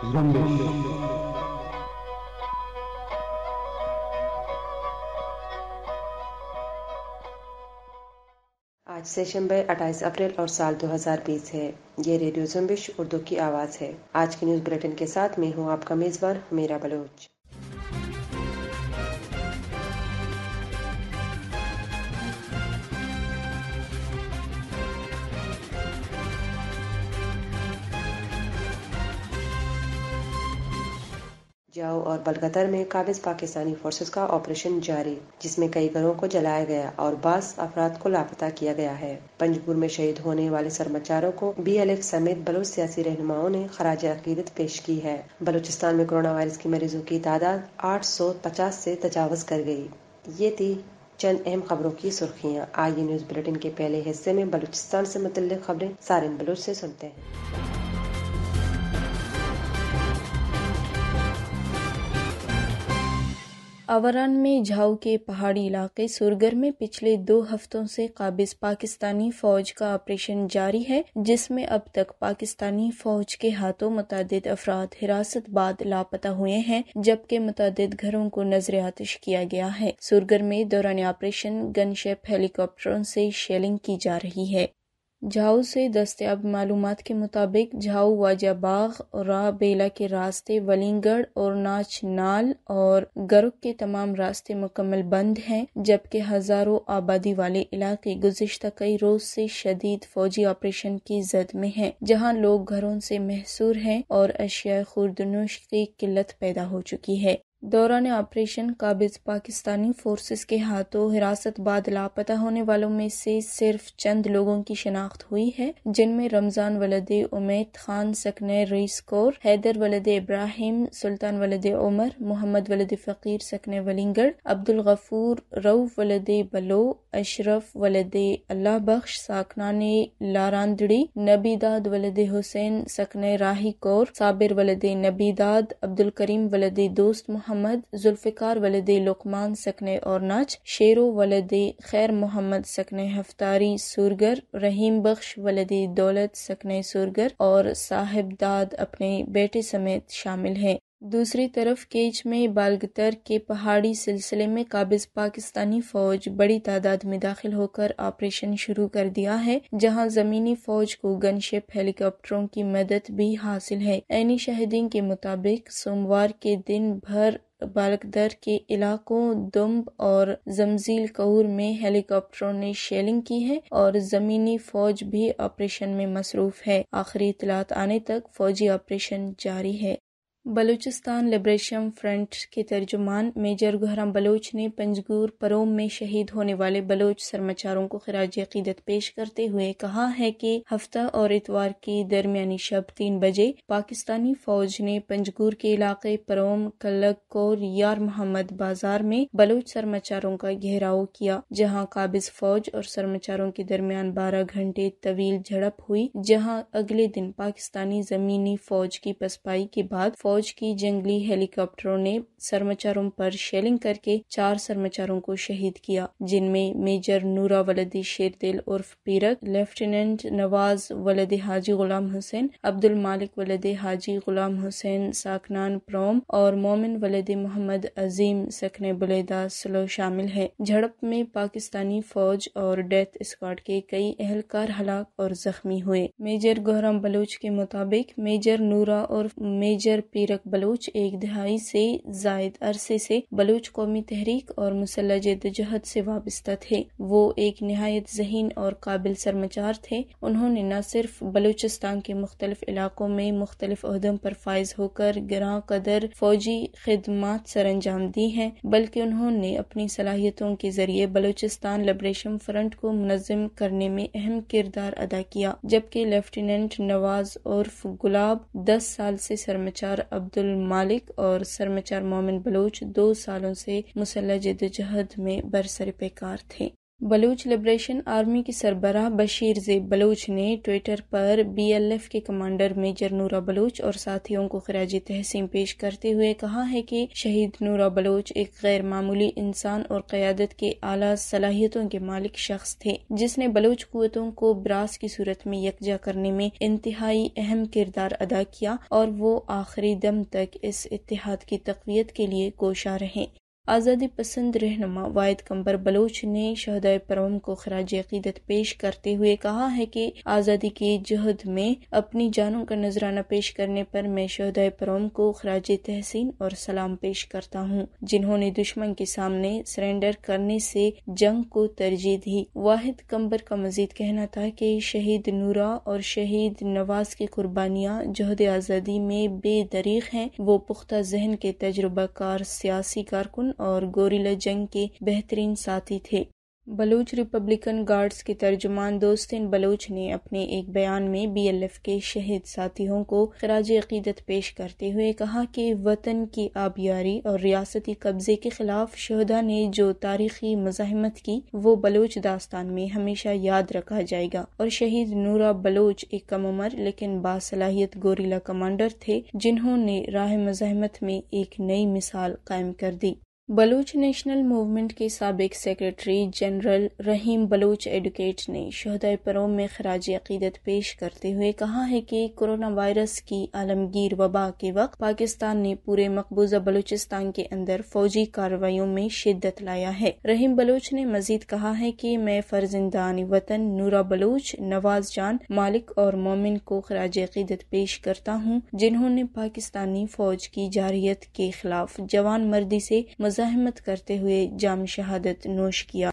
आज session bye अट्ठाईस अप्रैल और साल 2020 है ये रेडियो जम्बिश उर्दू की आवाज़ है आज की न्यूज़ बुलेटिन के साथ मैं हूँ आपका मेज़बान मेरा बलोच जाओ और बलगतर में काबिज पाकिस्तानी फोर्सेस का ऑपरेशन जारी जिसमें कई घरों को जलाया गया और बास अफराद को लापता किया गया है पंजपुर में शहीद होने वाले सरमाचारों को बी एल एफ समेत बलोच सियासी रहनुमाओं ने खराज अकीदत पेश की है बलूचिस्तान में कोरोना वायरस के मरीजों की तादाद आठ सौ पचास से तजावज कर गई ये थी चंद अहम खबरों की सुर्खियाँ आइए न्यूज बुलेटिन के पहले हिस्से में बलूचिस्तान से मुतल खबरें सारे बलोच से सुनते हैं आवरान में झाऊ के पहाड़ी इलाके सुरगर में पिछले दो हफ्तों से काबिज पाकिस्तानी फौज का ऑपरेशन जारी है जिसमें अब तक पाकिस्तानी फौज के हाथों मुतद अफराद हिरासत बाद लापता हुए हैं जबकि मुतद घरों को नजर आतिश किया गया है सुरगर में दौरान ऑपरेशन गनशेप हेलीकॉप्टरों से शेलिंग की जा रही है झाऊ से दस्तयाब मालूम के मुताबिक झाऊ वाजाबाग राह बेला के रास्ते वलिंगगढ़ और नाच नाल और गर्ग के तमाम रास्ते मुकम्मल बंद है जबकि हजारों आबादी वाले इलाके गुजशत कई रोज से शदीद फौजी ऑपरेशन की जद में है जहाँ लोग घरों से महसूर है और अशिया खुर्दनुश की किल्लत पैदा हो चुकी है दौरान ऑपरेशन काबिज पाकिस्तानी फोर्सेस के हाथों हिरासत बाद लापता होने वालों में से सिर्फ चंद लोगों की शनाख्त हुई है जिनमें रमजान वलद उमैद खान सकने कौर हैदर वलद इब्राहिम सुल्तान वलद उमर मोहम्मद वलद फ़कीर सकने वलिंगड़ अब्दुल गफूर रऊफ वलद बलो अशरफ वलदे अल्लाह बख्श साकनानी लारानदड़ी नबीदाद वलद हुसैन सकन राही कौर साबिर वलद नबीदाद अब्दुल करीम वलद दोस्त मोहम्मद जुल्फिकार वलद लुकमान सकन और नाच शेरो वलद खैर मोहम्मद सकन हफ्तारी सुरगर रहीम बख्श वलद दौलत सकन सुरगर और साहिबदाद अपने बेटे समेत शामिल हैं दूसरी तरफ केच में बालगतर के पहाड़ी सिलसिले में काबिज पाकिस्तानी फौज बड़ी तादाद में दाखिल होकर ऑपरेशन शुरू कर दिया है जहां जमीनी फौज को गनशिप हेलीकॉप्टरों की मदद भी हासिल है एनी शहदीन के मुताबिक सोमवार के दिन भर बालकदर के इलाकों दुम्ब और जमजील कौर में हेलीकॉप्टरों ने शेलिंग की है और जमीनी फौज भी ऑपरेशन में मसरूफ है आखिरी इतलात आने तक फौजी ऑपरेशन जारी है बलूचिस्तान लिब्रेशन फ्रंट के तर्जुमान मेजर गुहराम बलोच ने पंजगूर परोम में शहीद होने वाले बलोच सरमाचारों को खराज अकीदत पेश करते हुए कहा है कि हफ्ता और इतवार की दरमियानी शब तीन बजे पाकिस्तानी फौज ने पंजगूर के इलाके परोम कलक कोर यार मोहम्मद बाजार में बलोच सरमाचारों का घेराव किया जहाँ काबिज फौज और सरमाचारों के दरमियान बारह घंटे तवील झड़प हुई जहाँ अगले दिन पाकिस्तानी जमीनी फौज की पसपाई के बाद फौज की जंगली हेलीकॉप्टरों ने सरमाचारों पर शेलिंग करके चार सरमाचारों को शहीद किया जिनमें मेजर नूरा वलदी शेरदिल उर्फ पीरक लेफ्टिनेंट नवाज वलद हाजी गुलाम हुसैन अब्दुल मालिक वलद हाजी गुलाम हुसैन साकनान प्रोम और मोमिन वलद मोहम्मद अजीम सकने बुलेदा सलो शामिल है झड़प में पाकिस्तानी फौज और डेथ स्क्वाड के कई एहलकार हलाक और जख्मी हुए मेजर गोहराम बलोच के मुताबिक मेजर नूरा और मेजर पी पीरक बलूच एक दहाई से जायद अरसे से बलूच कौमी तहरीक और मुसल्ह जदजहद से वाबस्ता थे वो एक नहायत जहीन और काबिल सरमाचार थे उन्होंने न सिर्फ बलूचिस्तान के मुख्तलिफ इलाकों में मुख्तलिफ अहदम पर फायज होकर ग्रां कदर फौजी खदम सर अंजाम दी है बल्कि उन्होंने अपनी सलाहियतों के जरिए बलूचिस्तान लिब्रेशन फ्रंट को मुनजम करने में अहम किरदार अदा किया जबकि लेफ्टिनेंट नवाज और गुलाब दस साल से सरमाचार अब्दुल मालिक और सरमचार मोमिन बलोच दो सालों से मुसल्ह जहद में बरसर बेकार थे बलूच लिब्रेशन आर्मी के सरबराह बशीर जेब बलूच ने ट्विटर पर बीएलएफ के कमांडर मेजर नूरा बलूच और साथियों को खराज तहसीम पेश करते हुए कहा है कि शहीद नूरा बलूच एक गैर मामूली इंसान और क़्यादत के आला सलाहियतों के मालिक शख्स थे जिसने बलूच कुतों को ब्रास की सूरत में यकजा करने में इंतहाई अहम किरदार अदा किया और वो आखिरी दम तक इस इतिहाद की तकवीत के लिए कोशा रहे आज़ादी पसंद रहनमा वायद कंबर बलोच ने शहद परम को खराज अकीदत पेश करते हुए कहा है कि आज़ादी के जहद में अपनी जानों का नजराना पेश करने पर मैं शहद परम को खराज तहसीन और सलाम पेश करता हूँ जिन्होंने दुश्मन के सामने सरेंडर करने से जंग को तरजीह दी वाहिद कंबर का मजीद कहना था कि शहीद नूरा और शहीद नवाज की कुर्बानियाँ जहद आज़ादी में बेदरीक हैं वो पुख्ता जहन के तजुर्बाकार सियासी कारकुन और गोरिला जंग के बेहतरीन साथी थे बलूच रिपब्लिकन गार्ड्स के तर्जुमान दोस्तिन बलूच ने अपने एक बयान में बीएलएफ के शहीद साथियों को खराज अकीदत पेश करते हुए कहा कि वतन की आबियारी और रियासती कब्जे के खिलाफ शहदा ने जो तारीखी मजाहमत की वो बलूच दास्तान में हमेशा याद रखा जाएगा और शहीद नूरा बलोच एक कम उम्र लेकिन बासलाहियत गोरीला कमांडर थे जिन्होंने राह मजाहमत में एक नई मिसाल कायम कर दी बलूच नेशनल मूवमेंट के सबक secretary general Rahim Baloch advocate ने शहदय परोम में खराज अकीदत पेश करते हुए कहा है कि कोरोना वायरस की आलमगीर वबा के वक्त पाकिस्तान ने पूरे मकबूजा बलूचिस्तान के अंदर फौजी कार्रवाई में शिद्दत लाया है रहीम बलूच ने मजीद कहा है कि मैं फर्जिंदान वतन नूरा बलूच नवाज जान मालिक और मोमिन को खराज अकीदत पेश करता हूँ जिन्होंने पाकिस्तानी फौज की जारियत के खिलाफ जवान मर्दी से मज मुजाहमत करते हुए जाम शहादत नोश किया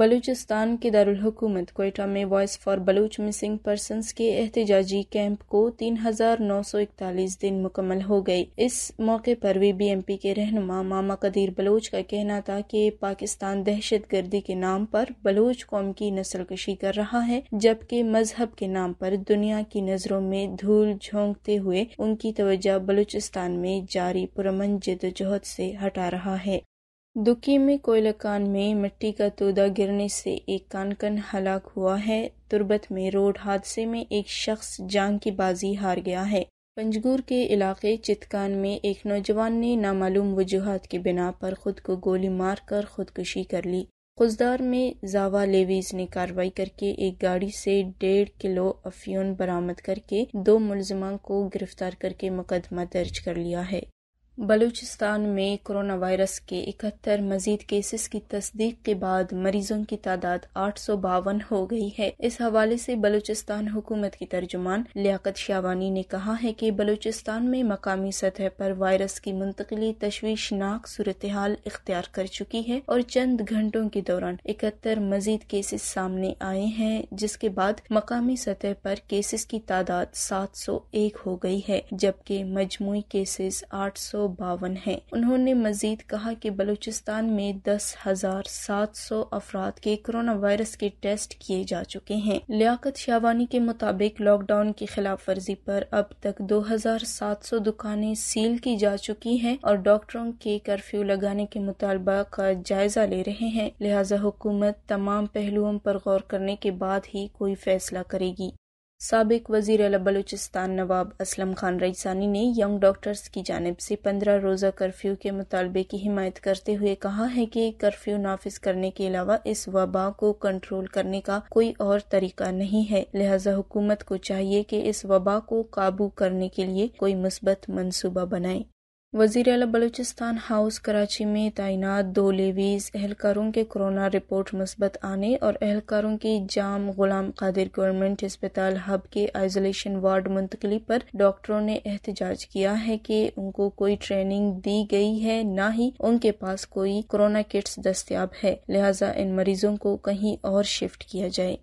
बलूचिस्तान के दारकूमत कोयटा में voice for Baloch missing persons के एहतजाजी कैंप को तीन हजार नौ सौ इकतालीस दिन मुकम्मल हो गयी इस मौके पर भी बी एम पी के रहनुमा मामा कदीर बलूच का कहना था कि पाकिस्तान दहशत गर्दी के नाम पर बलूच कौम की नस्ल कशी कर रहा है जबकि मजहब के नाम पर दुनिया की नजरों में धूल झोंकते हुए उनकी तवज्जा बलूचिस्तान में जारी पुरमन जद जोहद से हटा रहा है दुखी में कान में मिट्टी का तोदा गिरने से एक कानकन हलाक हुआ है तुरबत में रोड हादसे में एक शख्स जान की बाजी हार गया है पंजगूर के इलाके चितकान में एक नौजवान ने नामालूम वजूहत की बिना पर खुद को गोली मार कर खुदकुशी कर ली खुजदार में जावा लेवीज ने कार्रवाई करके एक गाड़ी से डेढ़ किलो अफियन बरामद करके दो मुलजमान को गिरफ्तार करके मुकदमा दर्ज कर लिया है बलूचिस्तान में कोरोना वायरस के इकहत्तर मजीद केसेस की तस्दीक के बाद मरीजों की तादाद आठ सौ बावन हो गई है इस हवाले से बलूचिस्तान हुकूमत की तर्जुमान लियाकत शावानी ने कहा है कि बलूचिस्तान में मकामी सतह पर वायरस की मुंतकली तशवीशनाक सूरत हाल इख्तियार कर चुकी है और चंद घंटों के दौरान इकहत्तर मजीद केसेस सामने आए हैं जिसके बाद मकामी सतह पर केसेस की तादाद सात सौ एक हो गई है जबकि मजमू केसेस आठ सौ सौ बावन है उन्होंने मजीद कहा की बलूचिस्तान में दस हजार सात सौ अफराद के कोरोना वायरस के टेस्ट किए जा चुके हैं लियाकत शावानी के मुताबिक लॉकडाउन की खिलाफ वर्जी पर अब तक दो हजार सात सौ दुकानें सील की जा चुकी है और डॉक्टरों के कर्फ्यू लगाने के मुतालबा का जायजा ले रहे हैं लिहाजा हुकूमत तमाम पहलुओं पर गौर करने के बाद ही कोई फैसला करेगी सबक वजीर बलूचिस्तान नवाब असलम खान रईसानी ने यंग डॉक्टर्स की जानब से पंद्रह रोज़ा कर्फ्यू के मुतालबे की हिमायत करते हुए कहा है कि कर्फ्यू नाफिज करने के अलावा इस वबा को कंट्रोल करने का कोई और तरीका नहीं है लिहाजा हुकूमत को चाहिए कि इस वबा को काबू करने के लिए कोई मुस्बत मनसूबा बनाएं वजीर अला बलूचिस्तान हाउस कराची में तैनात दो लेवीज एहलकारों के कोरोना रिपोर्ट मस्बत आने और एहलकारों की जाम गुलाम कादिर गवर्नमेंट अस्पताल हब के आइसोलेशन वार्ड मुंतकली पर डॉक्टरों ने एहतजाज किया है कि उनको कोई ट्रेनिंग दी गई है न ही उनके पास कोई कोरोना किट्स दस्तियाब है लिहाजा इन मरीजों को कहीं और शिफ्ट किया जाए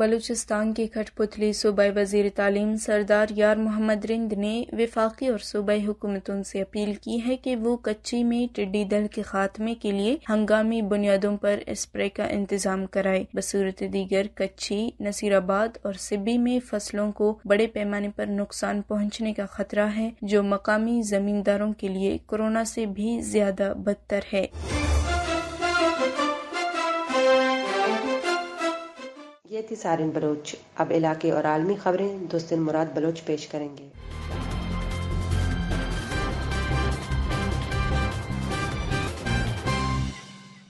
बलूचिस्तान के खटपुतली सूबा वजीर तालीम सरदार यार मोहम्मद रिंद ने विफाकी और सूबाई हुकूमतों से अपील की है कि वो कच्ची में टिड्डी दल के खात्मे के लिए हंगामी बुनियादों पर स्प्रे का इंतजाम कराए बसूरत दीगर कच्ची नसीराबाद और सिब्बी में फसलों को बड़े पैमाने पर नुकसान पहुँचने का खतरा है जो मकामी जमींदारों के लिए कोरोना से भी ज्यादा बदतर है ये थी सारिन बलोच अब इलाके और आलमी खबरें दोस्तिन मुराद बलोच पेश करेंगे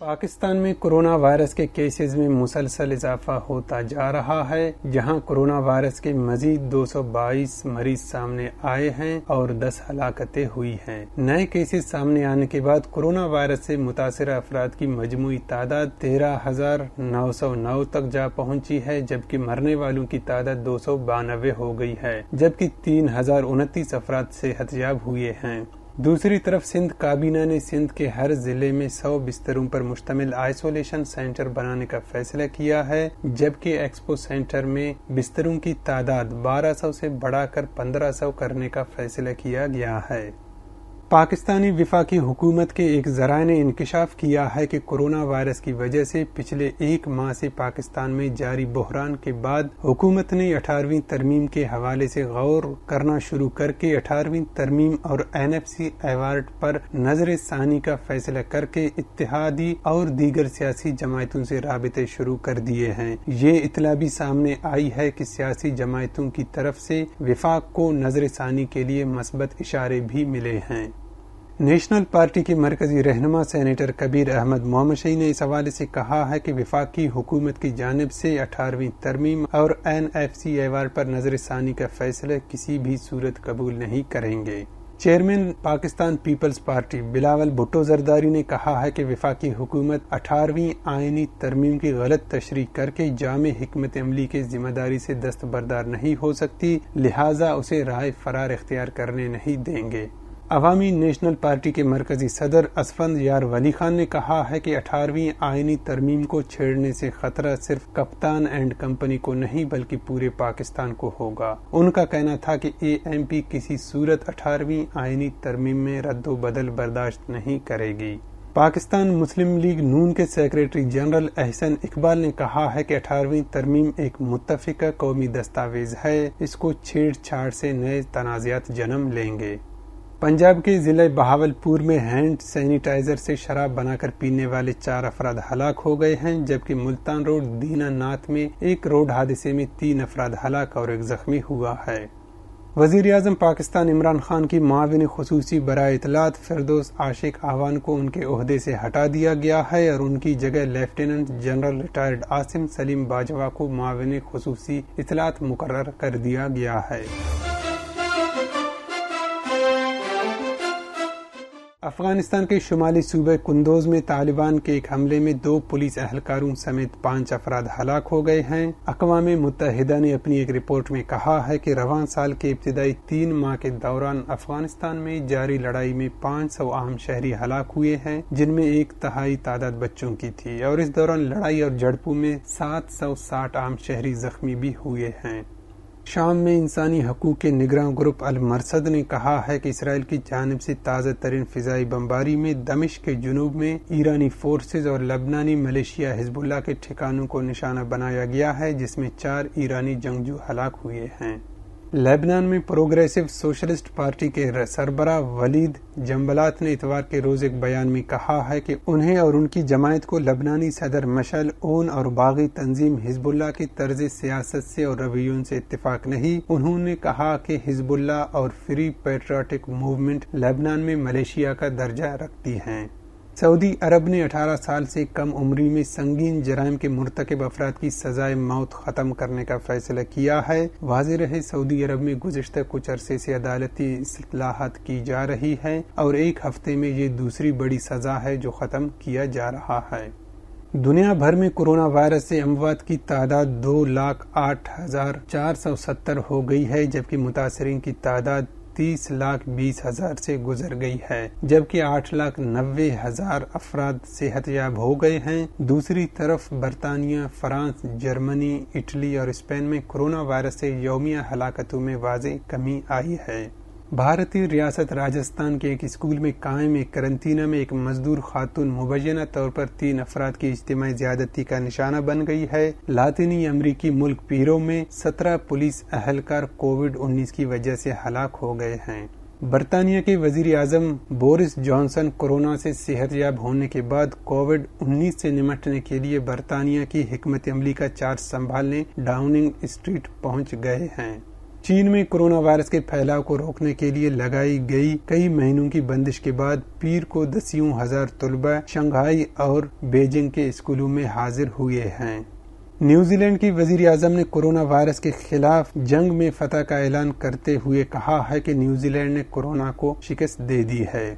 पाकिस्तान में कोरोना वायरस के केसेस में मुसलसल इजाफा होता जा रहा है जहां कोरोना वायरस के मजीद 222 मरीज सामने आए हैं और 10 हलाकतें हुई हैं नए केसेस सामने आने के बाद कोरोना वायरस से मुतासर अफराद की मजमू तादाद तेरह हजार नौ सौ नौ तक जा पहुंची है जबकि मरने वालों की तादाद दो सौ बानवे हो गई है जबकि तीन हजार उनतीस अफराद सेहतयाब हुए हैं दूसरी तरफ सिंध काबीना ने सिंध के हर जिले में 100 बिस्तरों पर मुश्तमिल आइसोलेशन सेंटर बनाने का फैसला किया है जबकि एक्सपो सेंटर में बिस्तरों की तादाद 1200 से बढ़ाकर 1500 करने का फैसला किया गया है पाकिस्तानी विफाकी हुकूमत के एक जराए ने इंकशाफ किया है कि कोरोना वायरस की वजह से पिछले एक माह से पाकिस्तान में जारी बहरान के बाद हुकूमत ने अठारहवीं तरमीम के हवाले से गौर करना शुरू करके अठारहवीं तरमीम और एन एफ सी अवार्ड पर नजर सानी का फैसला करके इतिहादी और दीगर सियासी जमायतों से रबते शुरू कर दिए हैं ये इतला भी सामने आई है की सियासी जमायतों की तरफ से विफाक को नजर सानी के लिए मस्बत इशारे भी मिले हैं नेशनल पार्टी के मरकजी रहनमा सैनिटर कबीर अहमद मोमशई ने इस हवाले से कहा है कि विफाकी हुकूमत की जानब से अठारहवीं तरमीम और एन एफ सी एवार्ड पर नजर षानी का फैसला किसी भी सूरत कबूल नहीं करेंगे chairman Pakistan peoples party Bilawal Bhutto Zardari ने कहा है कि विफाकी हुकूमत अठारहवीं आयनी तरमीम की गलत तशरी करके जाम हमत अमली के जिम्मेदारी से दस्तबरदार नहीं हो सकती लिहाजा उसे राय फरार इख्तियार करने नहीं देंगे अवामी नेशनल पार्टी के मरकजी सदर असफंद यार वली खान ने कहा है कि 18वीं आयनी तरमीम को छेड़ने से खतरा सिर्फ कप्तान एंड कंपनी को नहीं बल्कि पूरे पाकिस्तान को होगा उनका कहना था कि एएमपी किसी सूरत 18वीं आयनी तरमीम में रद्दो बदल बर्दाश्त नहीं करेगी पाकिस्तान मुस्लिम लीग नून के सेक्रेटरी जनरल अहसन इकबाल ने कहा है कि अठारहवीं तरमीम एक मुतफिका कौमी दस्तावेज है इसको छेड़छाड़ से नए तनाज़ात जन्म लेंगे पंजाब के जिले बहावलपुर में हैंड सैनिटाइजर से शराब बनाकर पीने वाले चार अफराद हलाक हो गए हैं जबकि मुल्तान रोड दीनानाथ में एक रोड हादसे में तीन अफराद हलाक और एक जख्मी हुआ है वजीर अजम पाकिस्तान इमरान खान की माविन खसूसी बरा इतलात फिरदोस आशिक आवान को उनके अहदे से हटा दिया गया है और उनकी जगह lieutenant general retired Asim Saleem Bajwa को माविन खसूसी इतलात मुकर कर दिया गया है अफगानिस्तान के शुमाली सूबे कुंदोज में तालिबान के एक हमले में दो पुलिस एहलकारों समेत पांच अफराद हलाक हो गए हैं अकवा मुतहदा ने अपनी एक रिपोर्ट में कहा है कि रवान साल के इब्तदाई तीन माह के दौरान अफगानिस्तान में जारी लड़ाई में 500 आम शहरी हलाक हुए हैं जिनमें एक तहाई तादाद बच्चों की थी और इस दौरान लड़ाई और झड़पों में सात आम शहरी जख्मी भी हुए हैं शाम में इंसानी हकूक़ के निगरान ग्रुप अलमरसद ने कहा है कि इसराइल की जानब से ताज़ा तरीन फ़िज़ाई बम्बारी में दमिश के जुनूब में ईरानी फोर्सेज और लबनानी मलेशिया हिजबुल्ला के ठिकानों को निशाना बनाया गया है जिसमें चार ईरानी जंगजू हलाक हुए हैं लेबनान में प्रोग्रेसिव सोशलिस्ट पार्टी के सरबरा वलीद जम्बलात ने इतवार के रोज़ एक बयान में कहा है कि उन्हें और उनकी जमायत को लबनानी सदर मशल ओन और बागी तंजीम हिजबुल्ला की तर्ज सियासत से और रवैयों से इतफाक नहीं उन्होंने कहा कि हिजबुल्ला और फ्री पेट्रियाटिक मूवमेंट लेबनान में मलेशिया का दर्जा रखती हैं सऊदी अरब ने 18 साल से कम उम्र में संगीन जराइम के मुरतकब अफराद की सजाए मौत खत्म करने का फैसला किया है वाज रहे सऊदी अरब में गुजशत कुछ अरसे से अदालती असलाहत की जा रही है और एक हफ्ते में ये दूसरी बड़ी सजा है जो खत्म किया जा रहा है दुनिया भर में कोरोना वायरस से अमवात की तादाद दो लाख आठ हजार चार सौ सत्तर हो गई है जबकि मुतासरी की तादाद तीस लाख बीस हजार से गुजर गई है जबकि आठ लाख नब्बे हजार अफराद सेहत याब हो गए हैं दूसरी तरफ बरतानिया फ्रांस जर्मनी इटली और स्पेन में कोरोना वायरस से यौमिया हलाकतों में वाज कमी आई है भारतीय रियासत राजस्थान के एक स्कूल में कायम एक करंतना में एक मजदूर खातून मुबैना तौर पर तीन अफराद की इज्तमी ज्यादती का निशाना बन गई है लातिनी अमरीकी मुल्क पीरो में सत्रह पुलिस अहलकार कोविड उन्नीस की वजह से हलाक हो गए हैं बरतानिया के वजीर अजम बोरिस जॉनसन कोरोना से सेहतयाब होने के बाद कोविड 19 से निमटने के लिए बरतानिया की हमत अमली का चार्ज संभालने डाउनिंग स्ट्रीट पहुंच गए हैं चीन में कोरोना वायरस के फैलाव को रोकने के लिए लगाई गई कई महीनों की बंदिश के बाद पीर को दसियों हजार तलबा शंघाई और बेजिंग के स्कूलों में हाजिर हुए हैं न्यूजीलैंड की वजीर आजम ने कोरोना वायरस के खिलाफ जंग में फतह का ऐलान करते हुए कहा है कि न्यूजीलैंड ने कोरोना को शिकस्त दे दी है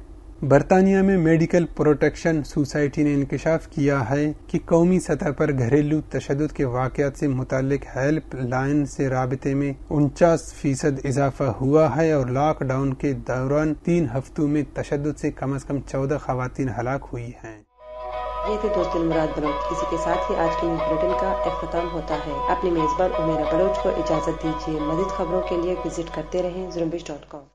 बरतानिया में मेडिकल प्रोटेक्शन सोसाइटी ने इंकशाफ किया है कि कौमी सतह पर घरेलू तशद के वाक़ से मुतल हेल्प लाइन से रबते में उनचास फीसद इजाफा हुआ है और लॉकडाउन के दौरान तीन हफ्तों में तशद से कम अज कम चौदह खातन हलाक हुई हैं ये थे दोस्त मुराद बलोच इसी के साथ ही आज के न्यूज बुलेटिन का अख्ताम होता है अपने मेजबान उमेरा बलोच को इजाजत दीजिए मजीद खबरों के लिए विजिट करते रहें जुम्बिश डॉट कॉम